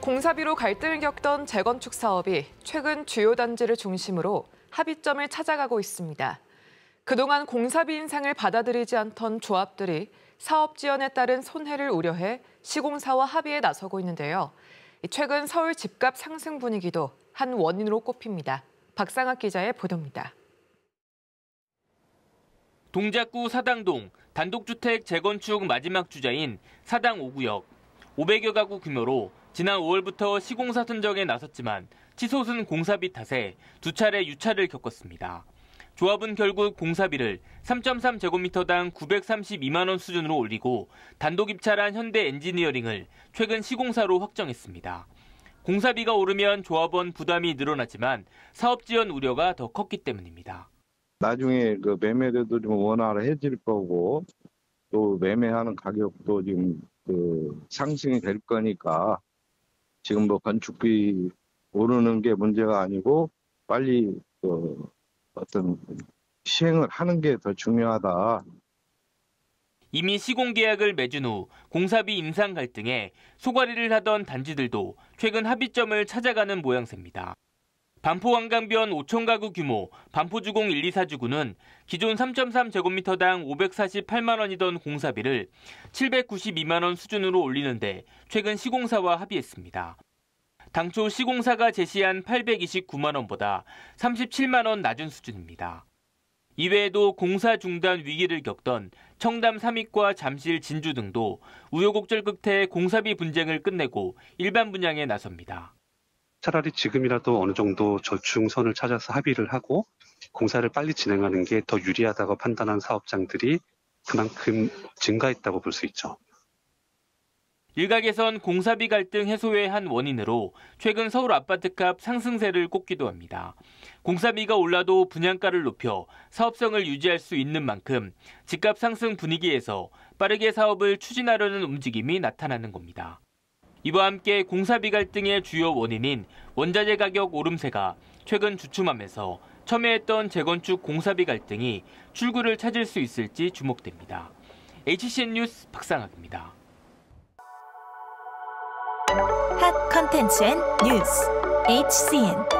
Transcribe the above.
공사비로 갈등을 겪던 재건축 사업이 최근 주요 단지를 중심으로 합의점을 찾아가고 있습니다. 그동안 공사비 인상을 받아들이지 않던 조합들이 사업 지연에 따른 손해를 우려해 시공사와 합의에 나서고 있는데요. 최근 서울 집값 상승 분위기도 한 원인으로 꼽힙니다. 박상학 기자의 보도입니다. 동작구 사당동 단독주택 재건축 마지막 주자인 사당 5구역. 500여 가구 규모로 지난 5월부터 시공사 선정에 나섰지만 치솟은 공사비 탓에 두 차례 유찰을 겪었습니다. 조합은 결국 공사비를 3.3제곱미터당 932만 원 수준으로 올리고 단독 입찰한 현대 엔지니어링을 최근 시공사로 확정했습니다. 공사비가 오르면 조합원 부담이 늘어나지만 사업 지연 우려가 더 컸기 때문입니다. 나중에 그 매매도 좀 원활해질 거고 또 매매하는 가격도 지금 그 상승이 될 거니까 지금 뭐 건축비 오르는 게 문제가 아니고 빨리 그 어떤 시행을 하는 게 더 중요하다. 이미 시공 계약을 맺은 후 공사비 임상 갈등에 소가리를 하던 단지들도 최근 합의점을 찾아가는 모양새입니다. 반포 왕강변 5천 가구 규모 반포주공 1, 2, 4주구는 기존 3.3제곱미터당 548만 원이던 공사비를 792만 원 수준으로 올리는데 최근 시공사와 합의했습니다. 당초 시공사가 제시한 829만 원보다 37만 원 낮은 수준입니다. 이외에도 공사 중단 위기를 겪던 청담 삼익과 잠실 진주 등도 우여곡절 끝에 공사비 분쟁을 끝내고 일반 분양에 나섭니다. 차라리 지금이라도 어느 정도 저충선을 찾아서 합의를 하고 공사를 빨리 진행하는 게 더 유리하다고 판단한 사업장들이 그만큼 증가했다고 볼 수 있죠. 일각에선 공사비 갈등 해소의 한 원인으로 최근 서울 아파트값 상승세를 꼽기도 합니다. 공사비가 올라도 분양가를 높여 사업성을 유지할 수 있는 만큼 집값 상승 분위기에서 빠르게 사업을 추진하려는 움직임이 나타나는 겁니다. 이와 함께 공사비 갈등의 주요 원인인 원자재 가격 오름세가 최근 주춤하면서 첨예했던 재건축 공사비 갈등이 출구를 찾을 수 있을지 주목됩니다. HCN 뉴스 박상학입니다. 핫 컨텐츠 앤 뉴스 HCN